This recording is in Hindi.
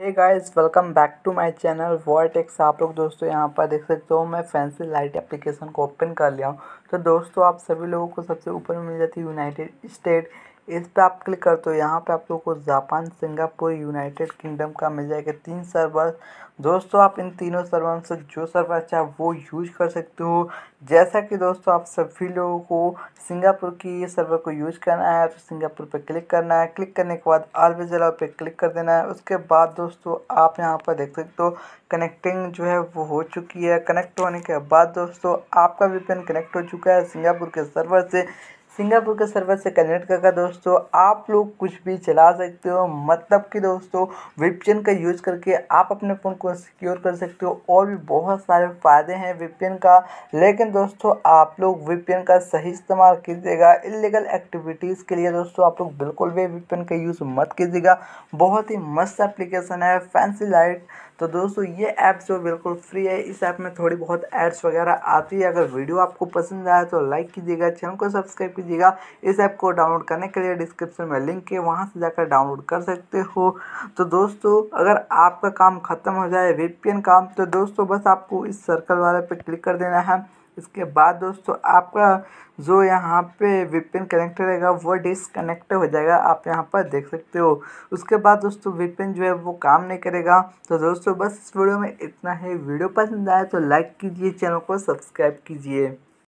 hey guys welcome back to my channel Vertex आप लोग दोस्तों यहाँ पर देख सकते हो मैं फैंसी लाइट एप्लीकेशन को ओपन कर लिया हूं तो दोस्तों आप सभी लोगों को सबसे ऊपर में मिल जाती है यूनाइटेड स्टेट इस पर आप क्लिक करते हो यहाँ पे आप लोग को जापान सिंगापुर यूनाइटेड किंगडम का मिल जाएगा तीन सर्वर दोस्तों आप इन तीनों सर्वर से जो सर्वर अच्छा है वो यूज कर सकते हो जैसा कि दोस्तों आप सभी लोगों को सिंगापुर की ये सर्वर को यूज करना है तो सिंगापुर पर क्लिक करना है क्लिक करने के बाद आर वी जला पे क्लिक कर देना है उसके बाद दोस्तों आप यहाँ पर देख सकते हो कनेक्टिंग जो है वो हो चुकी है कनेक्ट होने के बाद दोस्तों आपका वीपीएन कनेक्ट हो चुका है सिंगापुर के सर्वर से सिंगापुर के सर्वर से कनेक्ट करके दोस्तों आप लोग कुछ भी चला सकते हो मतलब कि दोस्तों विपचन का यूज़ करके आप अपने फ़ोन को सिक्योर कर सकते हो और भी बहुत सारे फ़ायदे हैं विपचन का लेकिन दोस्तों आप लोग विपचन का सही इस्तेमाल कीजिएगा इलीगल एक्टिविटीज़ के लिए दोस्तों आप लोग बिल्कुल भी विपचन का यूज़ मत कीजिएगा बहुत ही मस्त एप्लीकेशन है फैंसी लाइट तो दोस्तों ये ऐप जो बिल्कुल फ्री है इस ऐप में थोड़ी बहुत एड्स वगैरह आती है अगर वीडियो आपको पसंद आया तो लाइक कीजिएगा चैनल को सब्सक्राइब कीजिएगा इस ऐप को डाउनलोड करने के लिए डिस्क्रिप्शन में लिंक है वहाँ से जाकर डाउनलोड कर सकते हो तो दोस्तों अगर आपका काम ख़त्म हो जाए वी काम तो दोस्तों बस आपको इस सर्कल वाले पर क्लिक कर देना है इसके बाद दोस्तों आपका जो यहाँ पे वीपिन कनेक्ट रहेगा वो डिसकनेक्ट हो जाएगा आप यहाँ पर देख सकते हो उसके बाद दोस्तों वीपिन जो है वो काम नहीं करेगा तो दोस्तों बस इस वीडियो में इतना ही वीडियो पसंद आया तो लाइक कीजिए चैनल को सब्सक्राइब कीजिए